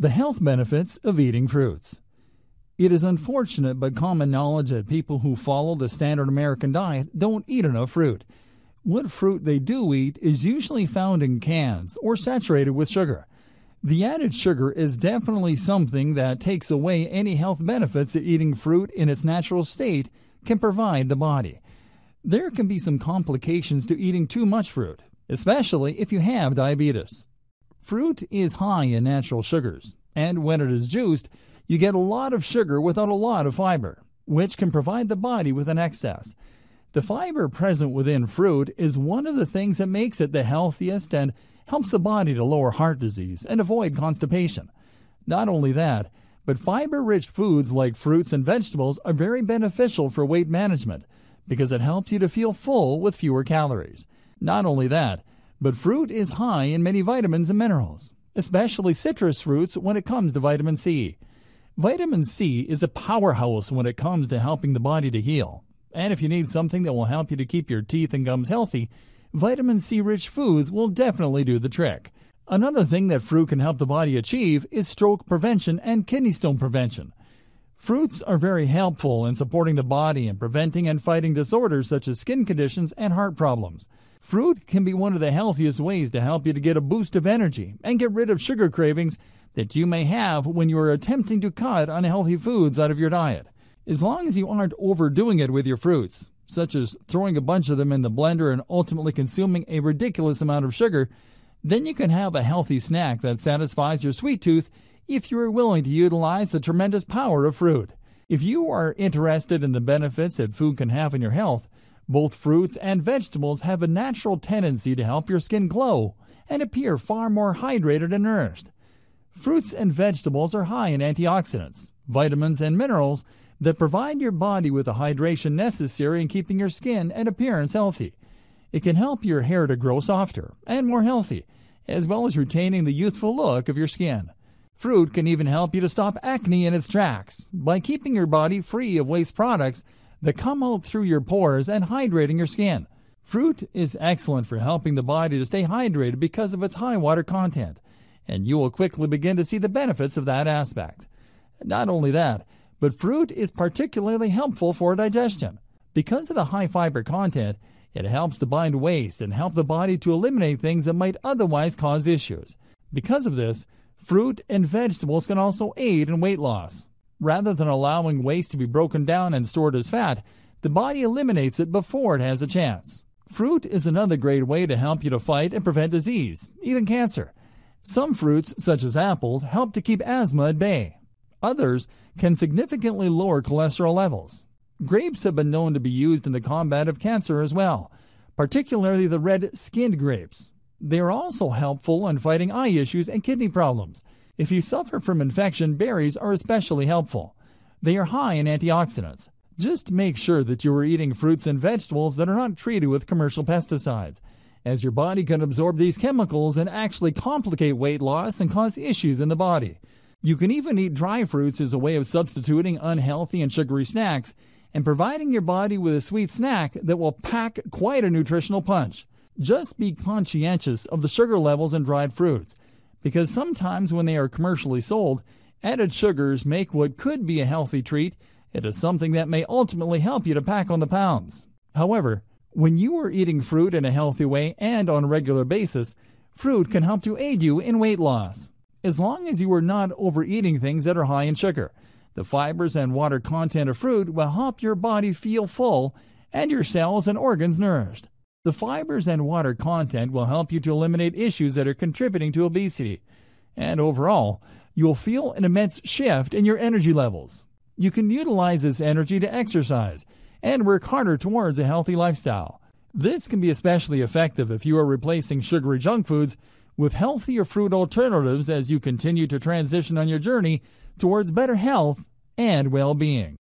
The health benefits of eating fruits. It is unfortunate but common knowledge that people who follow the standard American diet don't eat enough fruit. What fruit they do eat is usually found in cans or saturated with sugar. The added sugar is definitely something that takes away any health benefits that eating fruit in its natural state can provide the body. There can be some complications to eating too much fruit, especially if you have diabetes. Fruit is high in natural sugars, and when it is juiced, you get a lot of sugar without a lot of fiber, which can provide the body with an excess. The fiber present within fruit is one of the things that makes it the healthiest and helps the body to lower heart disease and avoid constipation. Not only that, but fiber rich foods like fruits and vegetables are very beneficial for weight management because it helps you to feel full with fewer calories. Not only that, but fruit is high in many vitamins and minerals, especially citrus fruits when it comes to vitamin C. Vitamin C is a powerhouse when it comes to helping the body to heal. And if you need something that will help you to keep your teeth and gums healthy, vitamin C rich foods will definitely do the trick. Another thing that fruit can help the body achieve is stroke prevention and kidney stone prevention. Fruits are very helpful in supporting the body and preventing and fighting disorders such as skin conditions and heart problems. Fruit can be one of the healthiest ways to help you to get a boost of energy and get rid of sugar cravings that you may have when you are attempting to cut unhealthy foods out of your diet. As long as you aren't overdoing it with your fruits, such as throwing a bunch of them in the blender and ultimately consuming a ridiculous amount of sugar, then you can have a healthy snack that satisfies your sweet tooth if you are willing to utilize the tremendous power of fruit. If you are interested in the benefits that food can have on your health, both fruits and vegetables have a natural tendency to help your skin glow and appear far more hydrated and nourished. Fruits and vegetables are high in antioxidants, vitamins, and minerals that provide your body with the hydration necessary in keeping your skin and appearance healthy. It can help your hair to grow softer and more healthy, as well as retaining the youthful look of your skin. Fruit can even help you to stop acne in its tracks by keeping your body free of waste products that come out through your pores and hydrating your skin. Fruit is excellent for helping the body to stay hydrated because of its high water content, and you will quickly begin to see the benefits of that aspect. Not only that, but fruit is particularly helpful for digestion. Because of the high fiber content, it helps to bind waste and help the body to eliminate things that might otherwise cause issues. Because of this, fruit and vegetables can also aid in weight loss. Rather than allowing waste to be broken down and stored as fat, the body eliminates it before it has a chance. Fruit is another great way to help you to fight and prevent disease, even cancer. Some fruits, such as apples, help to keep asthma at bay. Others can significantly lower cholesterol levels. Grapes have been known to be used in the combat of cancer as well, particularly the red skinned grapes. They are also helpful in fighting eye issues and kidney problems. If you suffer from infection, berries are especially helpful. They are high in antioxidants. Just make sure that you are eating fruits and vegetables that are not treated with commercial pesticides, as your body can absorb these chemicals and actually complicate weight loss and cause issues in the body. You can even eat dry fruits as a way of substituting unhealthy and sugary snacks and providing your body with a sweet snack that will pack quite a nutritional punch. Just be conscientious of the sugar levels in dried fruits because sometimes when they are commercially sold, added sugars make what could be a healthy treat into something that may ultimately help you to pack on the pounds. However, when you are eating fruit in a healthy way and on a regular basis, fruit can help to aid you in weight loss. As long as you are not overeating things that are high in sugar, the fibers and water content of fruit will help your body feel full and your cells and organs nourished. The fibers and water content will help you to eliminate issues that are contributing to obesity. And overall, you'll feel an immense shift in your energy levels. You can utilize this energy to exercise and work harder towards a healthy lifestyle. This can be especially effective if you are replacing sugary junk foods with healthier fruit alternatives as you continue to transition on your journey towards better health and well being.